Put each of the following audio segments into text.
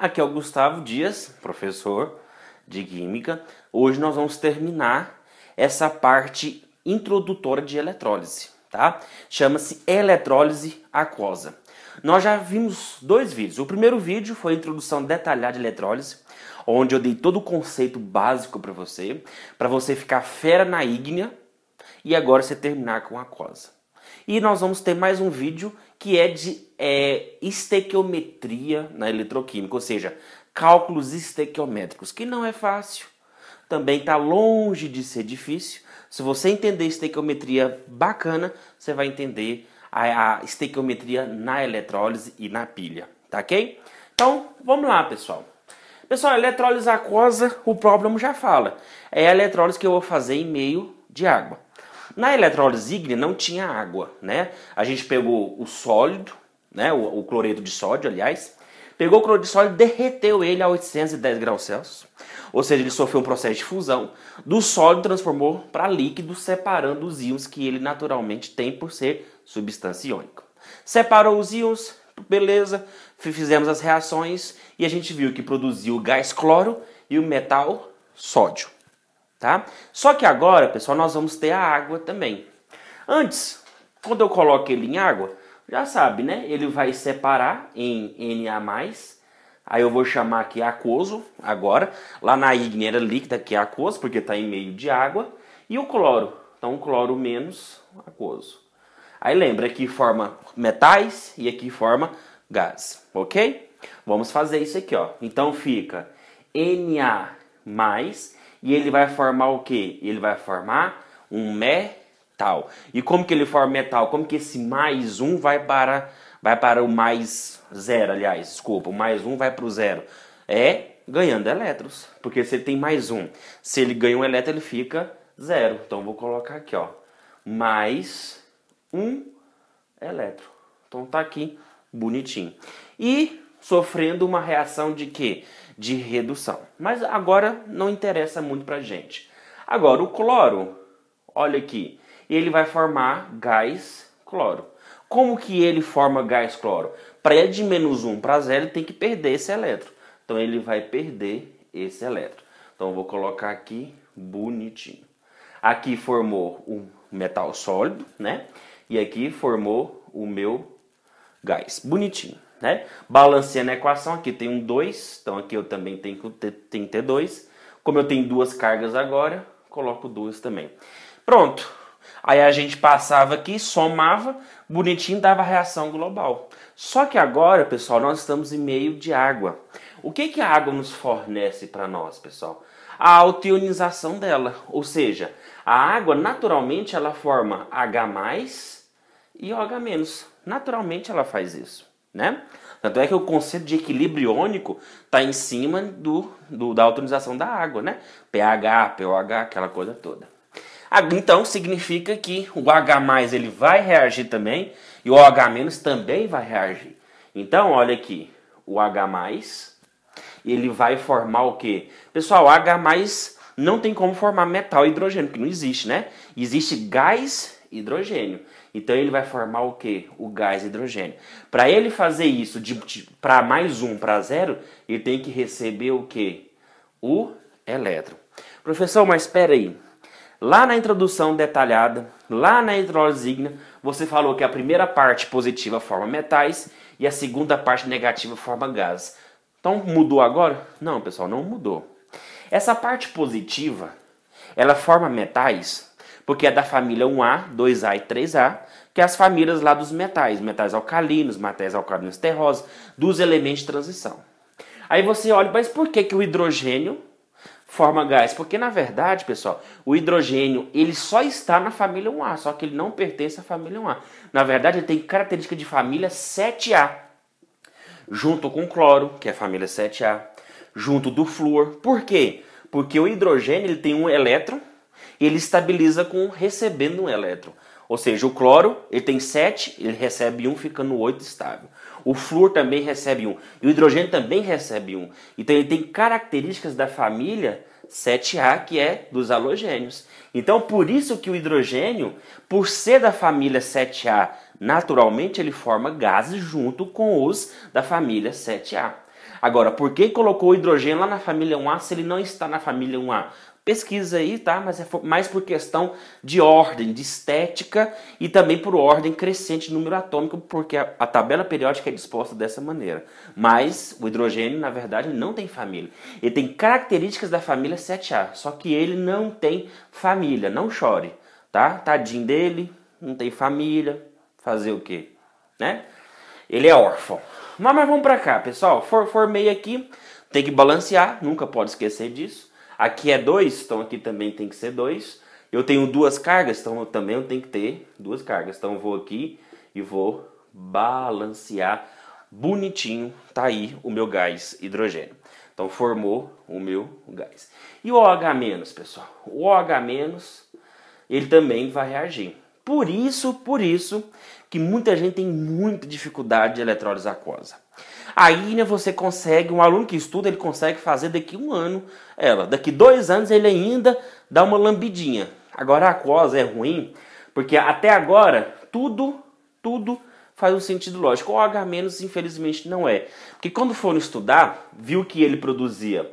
Aqui é o Gustavo Dias, professor de Química. Hoje nós vamos terminar essa parte introdutória de eletrólise, tá? Chama-se eletrólise aquosa. Nós já vimos dois vídeos. O primeiro vídeo foi a introdução detalhada de eletrólise, onde eu dei todo o conceito básico para você, para você ficar fera na ígnea e agora você terminar com a aquosa. E nós vamos ter mais um vídeo que é de é, estequiometria na eletroquímica, ou seja, cálculos estequiométricos, que não é fácil, também está longe de ser difícil. Se você entender estequiometria bacana, você vai entender a, a estequiometria na eletrólise e na pilha, tá ok? Então, vamos lá, pessoal. Pessoal, eletrólise aquosa, o problema já fala. É a eletrólise que eu vou fazer em meio de água. Na eletrólise ígnea não tinha água, né? A gente pegou o sólido, né? O, o cloreto de sódio, aliás, pegou o cloreto de sódio, derreteu ele a 810 graus Celsius, ou seja, ele sofreu um processo de fusão. Do sólido transformou para líquido, separando os íons que ele naturalmente tem por ser substância iônica. Separou os íons, beleza, fizemos as reações e a gente viu que produziu o gás cloro e o metal sódio tá? Só que agora, pessoal, nós vamos ter a água também. Antes, quando eu coloco ele em água, já sabe, né? Ele vai separar em Na+, aí eu vou chamar aqui aquoso agora. Lá na ígnea líquida, que é aquoso, porque está em meio de água. E o cloro, então cloro menos aquoso. Aí lembra que forma metais e aqui forma gás, ok? Vamos fazer isso aqui, ó. Então fica Na mais e ele vai formar o que? Ele vai formar um metal. E como que ele forma metal? Como que esse mais um vai para, vai para o mais zero, aliás, desculpa, o mais um vai para o zero? É ganhando elétrons, porque se ele tem mais um, se ele ganha um elétron, ele fica zero. Então vou colocar aqui, ó, mais um elétron. Então tá aqui bonitinho. E sofrendo uma reação de quê? de redução. Mas agora não interessa muito para gente. Agora, o cloro, olha aqui, ele vai formar gás cloro. Como que ele forma gás cloro? Para de menos 1 para 0, ele tem que perder esse elétron. Então, ele vai perder esse elétron. Então, eu vou colocar aqui bonitinho. Aqui formou o metal sólido, né? E aqui formou o meu gás. Bonitinho. Né? Balanceando a equação, aqui tem um 2, então aqui eu também tenho que ter, tenho que ter 2. Como eu tenho duas cargas agora, coloco duas também. Pronto. Aí a gente passava aqui, somava, bonitinho, dava a reação global. Só que agora, pessoal, nós estamos em meio de água. O que, que a água nos fornece para nós, pessoal? A autoionização dela, ou seja, a água naturalmente ela forma H+, e OH-. Naturalmente ela faz isso né? Tanto é que o conceito de equilíbrio iônico está em cima do, do, da altonização da água, né? pH, pOH, aquela coisa toda. Ah, então significa que o H ele vai reagir também e o OH- também vai reagir. Então olha aqui, o H ele vai formar o quê? Pessoal, H não tem como formar metal hidrogênio, que não existe, né? Existe gás hidrogênio. Então ele vai formar o que? O gás hidrogênio. Para ele fazer isso de, de para mais um para zero, ele tem que receber o que? O elétron. Professor, mas espera aí. Lá na introdução detalhada, lá na hidrólise ígnea, você falou que a primeira parte positiva forma metais e a segunda parte negativa forma gases. Então mudou agora? Não, pessoal, não mudou. Essa parte positiva, ela forma metais porque é da família 1A, 2A e 3A, que é as famílias lá dos metais, metais alcalinos, metais alcalinos terrosos, dos elementos de transição. Aí você olha, mas por que, que o hidrogênio forma gás? Porque na verdade, pessoal, o hidrogênio ele só está na família 1A, só que ele não pertence à família 1A. Na verdade, ele tem característica de família 7A, junto com o cloro, que é a família 7A, junto do flúor. Por quê? Porque o hidrogênio ele tem um elétron ele estabiliza com recebendo um elétron. Ou seja, o cloro ele tem 7, ele recebe 1, um, ficando 8 estável. O flúor também recebe 1. Um, e o hidrogênio também recebe 1. Um. Então ele tem características da família 7A, que é dos halogênios. Então, por isso que o hidrogênio, por ser da família 7A, naturalmente ele forma gases junto com os da família 7A. Agora, por que colocou o hidrogênio lá na família 1A se ele não está na família 1A? Pesquisa aí, tá? Mas é mais por questão de ordem, de estética e também por ordem crescente de número atômico, porque a, a tabela periódica é disposta dessa maneira. Mas o hidrogênio, na verdade, não tem família. Ele tem características da família 7A, só que ele não tem família. Não chore, tá? Tadinho dele, não tem família. Fazer o quê? Né? Ele é órfão. Mas, mas vamos para cá, pessoal. For, formei aqui, tem que balancear, nunca pode esquecer disso. Aqui é 2, então aqui também tem que ser 2. Eu tenho duas cargas, então eu também tenho que ter duas cargas. Então eu vou aqui e vou balancear bonitinho. Tá aí o meu gás hidrogênio. Então formou o meu gás. E o OH-, pessoal? O OH-, ele também vai reagir. Por isso, por isso que muita gente tem muita dificuldade de eletrólise aquosa. Aí né, você consegue, um aluno que estuda, ele consegue fazer daqui um ano ela. Daqui dois anos ele ainda dá uma lambidinha. Agora a aquosa é ruim, porque até agora tudo, tudo faz um sentido lógico. O H- infelizmente não é. Porque quando foram estudar, viu que ele produzia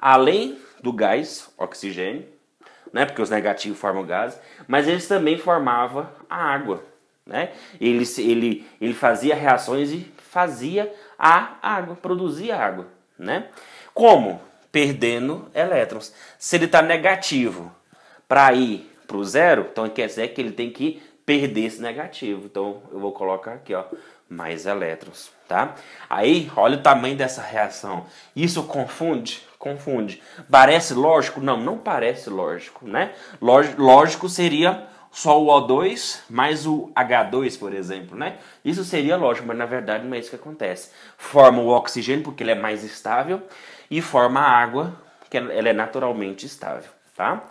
além do gás, oxigênio, né, porque os negativos formam gás, mas eles também formava a água. Né? Ele, ele, ele fazia reações e fazia a água, produzia água. Né? Como? Perdendo elétrons. Se ele está negativo para ir para o zero, então quer dizer que ele tem que perder esse negativo. Então eu vou colocar aqui, ó, mais elétrons, tá? Aí, olha o tamanho dessa reação. Isso confunde? Confunde. Parece lógico? Não, não parece lógico, né? Lógico seria só o O2 mais o H2, por exemplo, né? Isso seria lógico, mas na verdade não é isso que acontece. Forma o oxigênio porque ele é mais estável e forma a água, que ela é naturalmente estável, tá?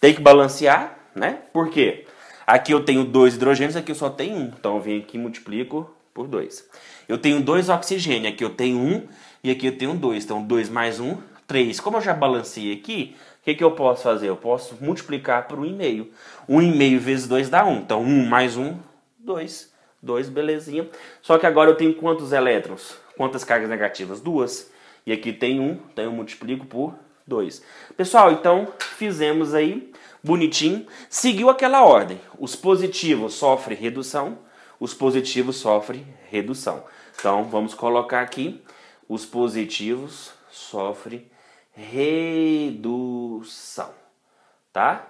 Tem que balancear, né? Por quê? Aqui eu tenho dois hidrogênios, aqui eu só tenho um. Então eu venho aqui e multiplico por dois. Eu tenho dois oxigênios, aqui eu tenho um e aqui eu tenho dois. Então dois mais um, três. Como eu já balancei aqui, que, que eu posso fazer? Eu posso multiplicar por 1,5. 1,5 vezes 2 dá 1. Então 1 mais 1, 2. 2, belezinha. Só que agora eu tenho quantos elétrons? Quantas cargas negativas? Duas. E aqui tem 1, então eu multiplico por 2. Pessoal, então fizemos aí, bonitinho. Seguiu aquela ordem. Os positivos sofrem redução, os positivos sofrem redução. Então vamos colocar aqui, os positivos sofrem redução redução, tá?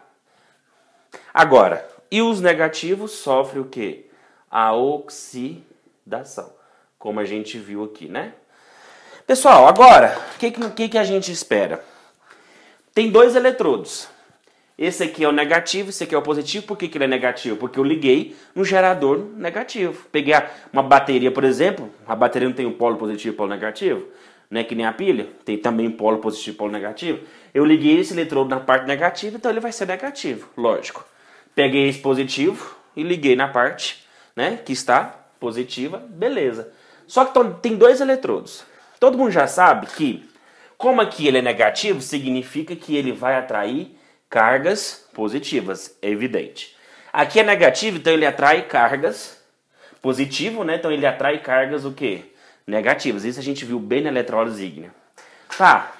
Agora, e os negativos sofrem o que? A oxidação, como a gente viu aqui, né? Pessoal, agora, o que, que, que a gente espera? Tem dois eletrodos. Esse aqui é o negativo, esse aqui é o positivo. Por que, que ele é negativo? Porque eu liguei no gerador negativo. Peguei uma bateria, por exemplo, a bateria não tem um polo positivo e um polo negativo não é que nem a pilha, tem também polo positivo e polo negativo. Eu liguei esse eletrodo na parte negativa, então ele vai ser negativo, lógico. Peguei esse positivo e liguei na parte né, que está positiva, beleza. Só que tem dois eletrodos. Todo mundo já sabe que, como aqui ele é negativo, significa que ele vai atrair cargas positivas, é evidente. Aqui é negativo, então ele atrai cargas positivo, né? Então ele atrai cargas o quê? negativas. Isso a gente viu bem na eletrólise ígnea. Tá.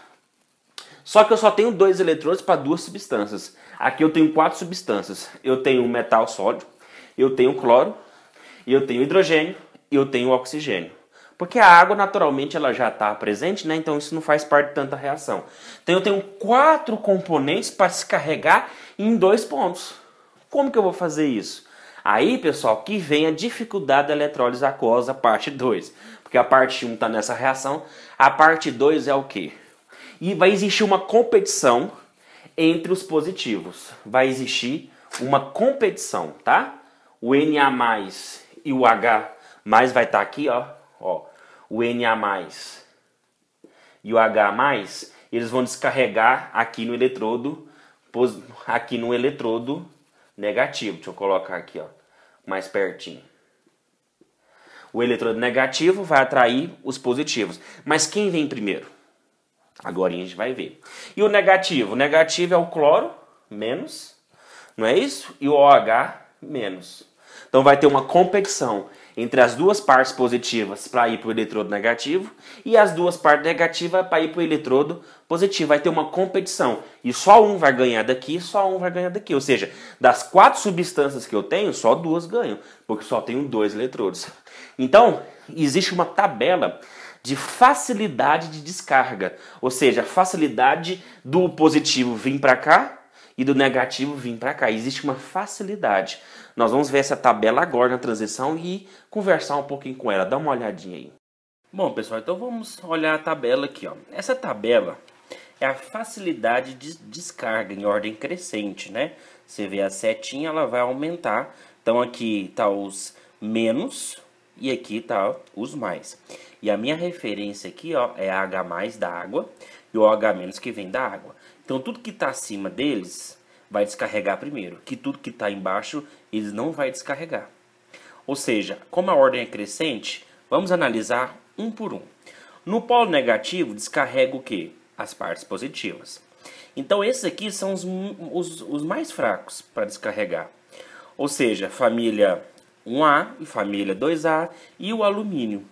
Só que eu só tenho dois eletrônios para duas substâncias. Aqui eu tenho quatro substâncias. Eu tenho um metal sódio, eu tenho cloro, eu tenho hidrogênio e eu tenho oxigênio. Porque a água naturalmente ela já está presente, né? Então isso não faz parte de tanta reação. Então eu tenho quatro componentes para se carregar em dois pontos. Como que eu vou fazer isso? Aí, pessoal, que vem a dificuldade da eletrólise aquosa, parte 2 que a parte 1 está nessa reação, a parte 2 é o quê? E vai existir uma competição entre os positivos. Vai existir uma competição, tá? O Na e o H mais vai estar tá aqui, ó, ó. O Na e o H eles vão descarregar aqui no eletrodo aqui no eletrodo negativo. Deixa eu colocar aqui, ó, mais pertinho o eletrodo negativo vai atrair os positivos. Mas quem vem primeiro? Agora a gente vai ver. E o negativo? O negativo é o cloro, menos, não é isso? E o OH, menos. Então vai ter uma competição entre as duas partes positivas para ir para o eletrodo negativo e as duas partes negativas para ir para o eletrodo positivo. Vai ter uma competição e só um vai ganhar daqui, só um vai ganhar daqui. Ou seja, das quatro substâncias que eu tenho, só duas ganham, porque só tenho dois eletrodos. Então, existe uma tabela de facilidade de descarga, ou seja, facilidade do positivo vir para cá e do negativo vir para cá. Existe uma facilidade. Nós vamos ver essa tabela agora na transição e conversar um pouquinho com ela. Dá uma olhadinha aí. Bom, pessoal, então vamos olhar a tabela aqui. Ó. Essa tabela é a facilidade de descarga em ordem crescente, né? Você vê a setinha, ela vai aumentar. Então aqui tá os menos e aqui tá os mais. E a minha referência aqui ó, é H mais da água e o H menos que vem da água. Então tudo que está acima deles vai descarregar primeiro, que tudo que está embaixo ele não vai descarregar. Ou seja, como a ordem é crescente, vamos analisar um por um. No polo negativo, descarrega o quê? As partes positivas. Então, esses aqui são os, os, os mais fracos para descarregar. Ou seja, família 1A e família 2A e o alumínio.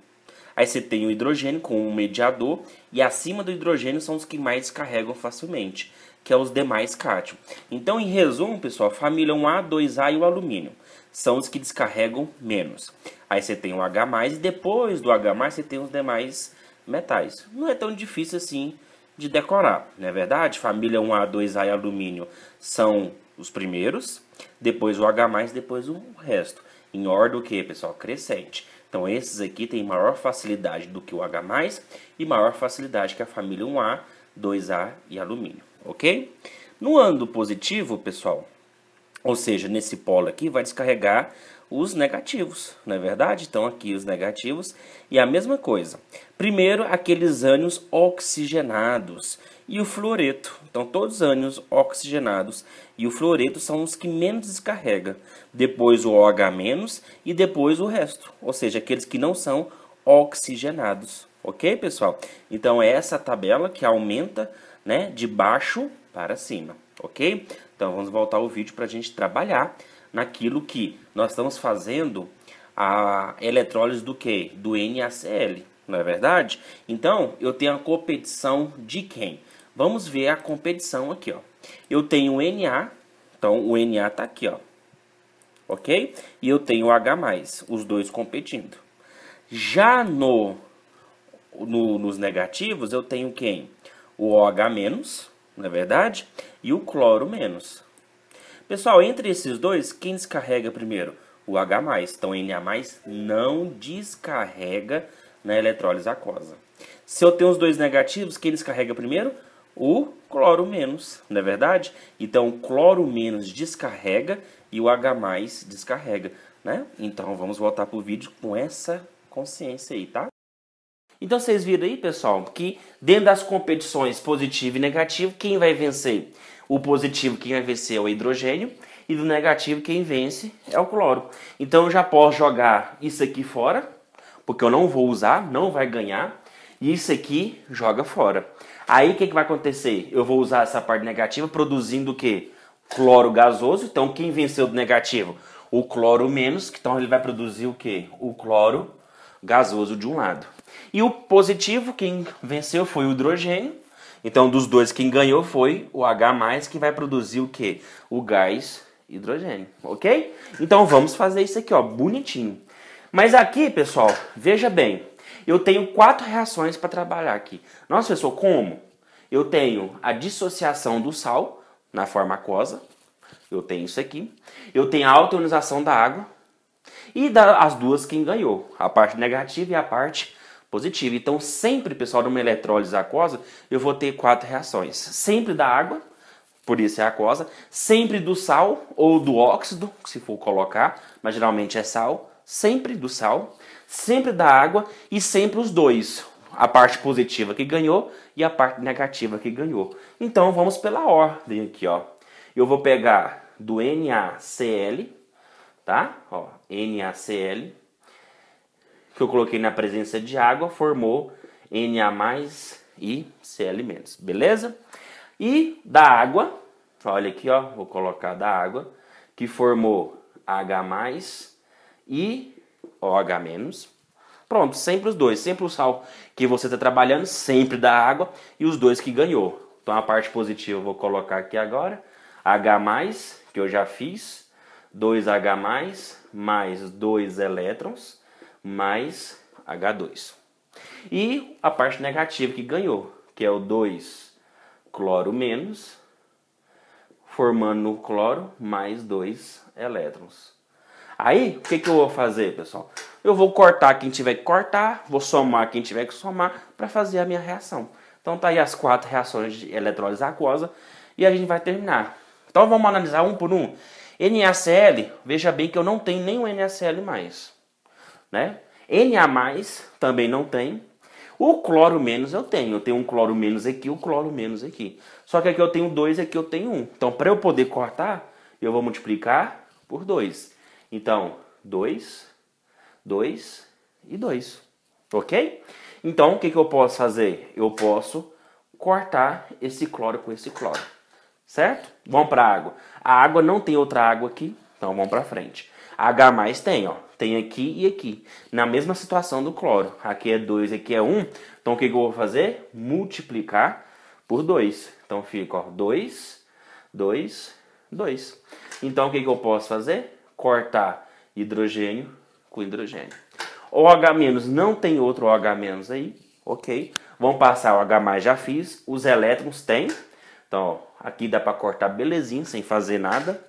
Aí você tem o hidrogênio como um mediador e acima do hidrogênio são os que mais descarregam facilmente que é os demais cátions. Então, em resumo, pessoal, a família 1A, é 2A e o alumínio são os que descarregam menos. Aí você tem o H+, e depois do H+, você tem os demais metais. Não é tão difícil assim de decorar, não é verdade? Família 1A, 2A e alumínio são os primeiros, depois o H+, depois o resto. Em ordem o que, pessoal? Crescente. Então esses aqui têm maior facilidade do que o H+, e maior facilidade que a família 1A, 2A e alumínio ok? No ando positivo, pessoal, ou seja, nesse polo aqui vai descarregar os negativos, não é verdade? Então aqui os negativos e a mesma coisa. Primeiro, aqueles ânions oxigenados e o fluoreto. Então todos os ânions oxigenados e o fluoreto são os que menos descarrega. Depois o OH- e depois o resto, ou seja, aqueles que não são oxigenados. Ok, pessoal? Então é essa tabela que aumenta né, de baixo para cima, ok? Então vamos voltar o vídeo para a gente trabalhar naquilo que nós estamos fazendo a eletrólise do que? Do NaCl, não é verdade? Então eu tenho a competição de quem? Vamos ver a competição aqui, ó. Eu tenho o Na, então o Na está aqui, ó, ok? E eu tenho o H+, os dois competindo. Já no, no, nos negativos eu tenho quem? o OH-, na é verdade, e o cloro-. Pessoal, entre esses dois, quem descarrega primeiro? O H+. Então, Na+, não descarrega na eletrólise aquosa. Se eu tenho os dois negativos, quem descarrega primeiro? O cloro menos, não é verdade? Então, o cloro menos descarrega e o H+, descarrega, né? Então, vamos voltar para o vídeo com essa consciência aí, tá? Então vocês viram aí, pessoal, que dentro das competições positivo e negativo, quem vai vencer? O positivo, quem vai vencer é o hidrogênio, e do negativo, quem vence é o cloro. Então eu já posso jogar isso aqui fora, porque eu não vou usar, não vai ganhar, e isso aqui joga fora. Aí o que, que vai acontecer? Eu vou usar essa parte negativa produzindo o quê? Cloro gasoso. Então quem venceu do negativo? O cloro menos, então ele vai produzir o quê? O cloro gasoso de um lado. E o positivo, quem venceu foi o hidrogênio. Então, dos dois, quem ganhou foi o H, que vai produzir o quê? O gás hidrogênio, ok? Então, vamos fazer isso aqui, ó, bonitinho. Mas aqui, pessoal, veja bem. Eu tenho quatro reações para trabalhar aqui. Nossa, pessoal, como? Eu tenho a dissociação do sal na forma aquosa. Eu tenho isso aqui. Eu tenho a autoionização da água. E das duas quem ganhou, a parte negativa e a parte então, sempre, pessoal, numa eletrólise aquosa, eu vou ter quatro reações. Sempre da água, por isso é aquosa, sempre do sal ou do óxido, se for colocar, mas geralmente é sal, sempre do sal, sempre da água e sempre os dois. A parte positiva que ganhou e a parte negativa que ganhou. Então vamos pela ordem aqui, ó. Eu vou pegar do NaCl, tá? Ó, NaCl que eu coloquei na presença de água formou Na+, e Cl-, beleza? E da água, olha aqui, ó, vou colocar da água, que formou H+, e OH-. Pronto, sempre os dois, sempre o sal que você está trabalhando, sempre da água, e os dois que ganhou. Então a parte positiva eu vou colocar aqui agora, H+, que eu já fiz, 2H+, mais dois elétrons, mais H2. E a parte negativa que ganhou, que é o 2 cloro menos, formando no cloro mais dois elétrons. Aí, o que, que eu vou fazer, pessoal? Eu vou cortar quem tiver que cortar, vou somar quem tiver que somar para fazer a minha reação. Então tá aí as quatro reações de eletrólise aquosa e a gente vai terminar. Então vamos analisar um por um. NaCl, veja bem que eu não tenho nenhum NaCl mais né? Na mais também não tem. O cloro menos eu tenho. Eu tenho um cloro menos aqui, um cloro menos aqui. Só que aqui eu tenho dois, aqui eu tenho um. Então, para eu poder cortar, eu vou multiplicar por dois. Então, dois, dois e dois. Ok? Então, o que, que eu posso fazer? Eu posso cortar esse cloro com esse cloro. Certo? Vamos para a água. A água não tem outra água aqui, então vamos para frente. H tem, ó. Tem aqui e aqui. Na mesma situação do cloro. Aqui é 2, aqui é 1. Um. Então o que, que eu vou fazer? Multiplicar por 2. Então fica, ó, 2, 2, 2. Então o que, que eu posso fazer? Cortar hidrogênio com hidrogênio. OH- não tem outro OH- aí, ok? Vamos passar o H+, já fiz. Os elétrons tem. Então, ó, aqui dá para cortar belezinha, sem fazer nada.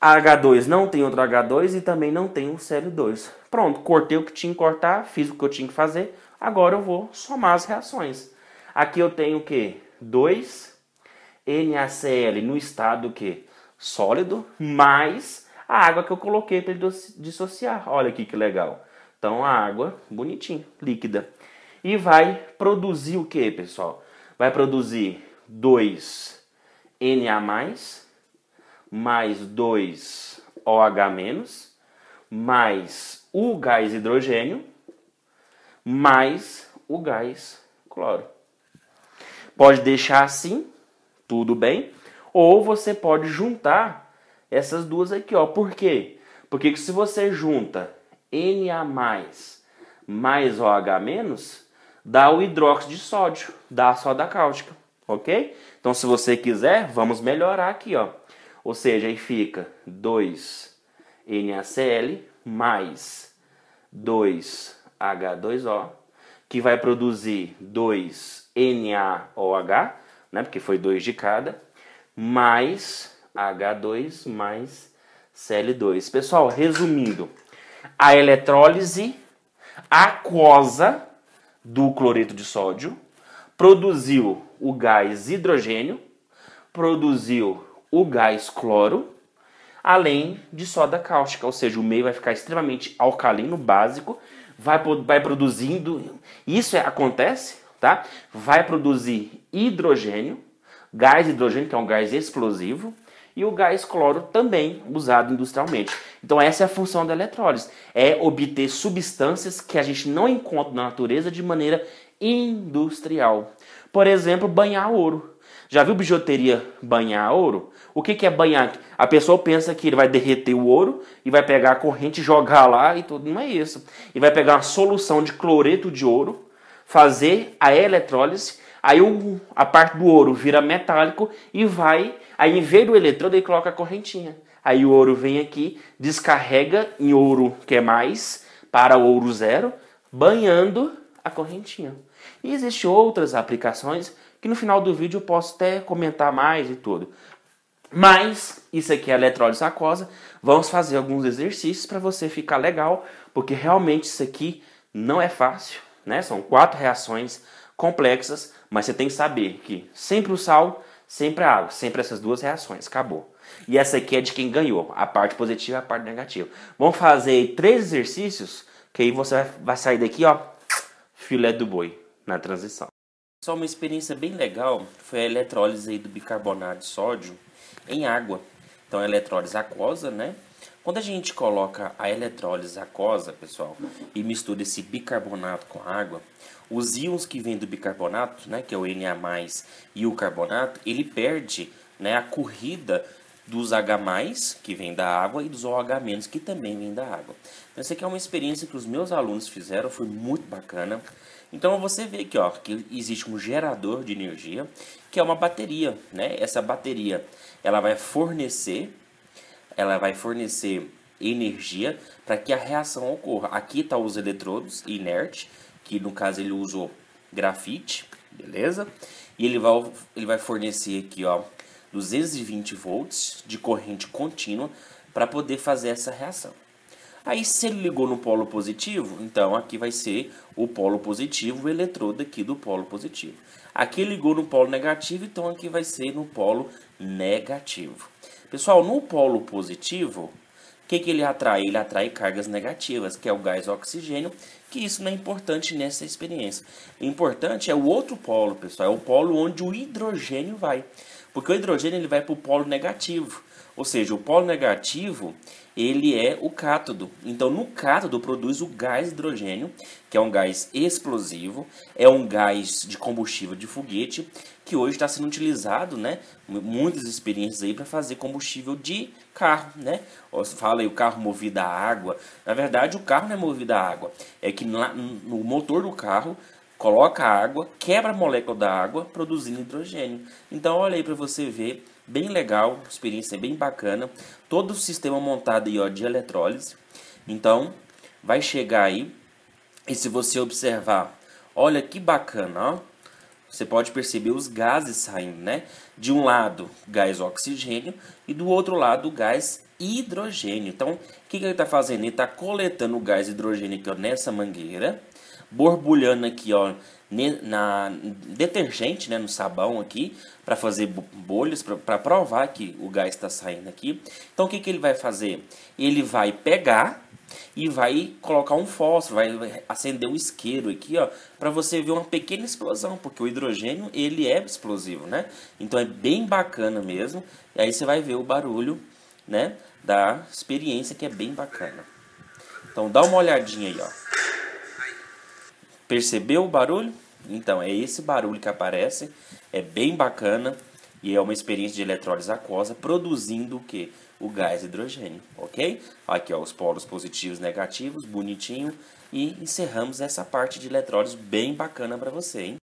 H2 não tem outro H2 e também não tem um Cl 2. Pronto, cortei o que tinha que cortar, fiz o que eu tinha que fazer. Agora eu vou somar as reações. Aqui eu tenho o que? 2 NaCl no estado que sólido mais a água que eu coloquei para ele dissociar. Olha aqui que legal. Então a água bonitinho, líquida. E vai produzir o que, pessoal? Vai produzir 2 Na mais 2OH-, mais o gás hidrogênio, mais o gás cloro. Pode deixar assim, tudo bem, ou você pode juntar essas duas aqui, ó. Por quê? Porque se você junta Na+, mais OH-, dá o hidróxido de sódio, dá a soda cáustica, ok? Então, se você quiser, vamos melhorar aqui, ó. Ou seja, aí fica 2 NaCl mais 2H2O, que vai produzir 2 NaOH, né, porque foi 2 de cada, mais H2 mais Cl2. Pessoal, resumindo, a eletrólise aquosa do cloreto de sódio produziu o gás hidrogênio, produziu o gás cloro, além de soda cáustica, ou seja, o meio vai ficar extremamente alcalino básico, vai, vai produzindo, isso é, acontece, tá? Vai produzir hidrogênio, gás hidrogênio, que é um gás explosivo, e o gás cloro também usado industrialmente. Então essa é a função da eletrólise, é obter substâncias que a gente não encontra na natureza de maneira industrial. Por exemplo, banhar ouro. Já viu bijuteria banhar ouro? O que, que é banhar? A pessoa pensa que ele vai derreter o ouro e vai pegar a corrente, jogar lá e tudo. Não é isso. E vai pegar uma solução de cloreto de ouro, fazer a eletrólise, aí o, a parte do ouro vira metálico e vai. Aí em vez do eletrodo, ele coloca a correntinha. Aí o ouro vem aqui, descarrega em ouro que é mais para ouro zero, banhando a correntinha. E existem outras aplicações que no final do vídeo eu posso até comentar mais e tudo. Mas isso aqui é eletrólise aquosa. Vamos fazer alguns exercícios para você ficar legal, porque realmente isso aqui não é fácil, né? São quatro reações complexas, mas você tem que saber que sempre o sal, sempre a água, sempre essas duas reações, acabou. E essa aqui é de quem ganhou, a parte positiva e a parte negativa. Vamos fazer três exercícios que aí você vai sair daqui, ó, filé do boi na transição. Só uma experiência bem legal foi a eletrólise do bicarbonato de sódio em água. Então, a eletrólise aquosa, né? Quando a gente coloca a eletrólise aquosa, pessoal, e mistura esse bicarbonato com água, os íons que vêm do bicarbonato, né, que é o Na+, e o carbonato, ele perde né, a corrida dos H+, que vem da água, e dos OH-, que também vem da água. Então, essa aqui é uma experiência que os meus alunos fizeram, foi muito bacana. Então, você vê aqui, ó, que existe um gerador de energia, que é uma bateria, né? Essa bateria, ela vai fornecer, ela vai fornecer energia para que a reação ocorra. Aqui está os eletrodos inerte, que no caso ele usou grafite, beleza? E ele vai, ele vai fornecer aqui, ó, 220 volts de corrente contínua para poder fazer essa reação. Aí, se ele ligou no polo positivo, então aqui vai ser o polo positivo, o eletrodo aqui do polo positivo. Aqui ligou no polo negativo, então aqui vai ser no polo negativo. Pessoal, no polo positivo, o que, que ele atrai? Ele atrai cargas negativas, que é o gás oxigênio, que isso não é importante nessa experiência. O importante é o outro polo, pessoal, é o polo onde o hidrogênio vai. Porque o hidrogênio ele vai para o polo negativo. Ou seja, o polo negativo ele é o cátodo. Então, no cátodo produz o gás hidrogênio, que é um gás explosivo, é um gás de combustível de foguete, que hoje está sendo utilizado, né? Muitas experiências aí para fazer combustível de carro, né? Fala aí o carro movido a água. Na verdade, o carro não é movido a água, é que no motor do carro coloca água, quebra a molécula da água, produzindo hidrogênio. Então, olha aí para você ver, bem legal, experiência bem bacana. Todo o sistema montado aí, ó, de eletrólise. Então, vai chegar aí, e se você observar, olha que bacana, ó. Você pode perceber os gases saindo, né? De um lado, gás oxigênio, e do outro lado, gás hidrogênio. Então, o que, que ele está fazendo? Ele está coletando o gás hidrogênio aqui, ó, nessa mangueira, borbulhando aqui, ó, na detergente, né, no sabão aqui, para fazer bolhas, para provar que o gás está saindo aqui. Então, o que, que ele vai fazer? Ele vai pegar e vai colocar um fósforo, vai acender um isqueiro aqui, ó, para você ver uma pequena explosão, porque o hidrogênio, ele é explosivo, né? Então, é bem bacana mesmo. E aí você vai ver o barulho, né, da experiência, que é bem bacana. Então, dá uma olhadinha aí, ó. Percebeu o barulho? Então, é esse barulho que aparece, é bem bacana e é uma experiência de eletrólise aquosa produzindo o que? O gás hidrogênio, ok? Aqui, ó, os polos positivos e negativos, bonitinho. E encerramos essa parte de eletrólise bem bacana para você, hein?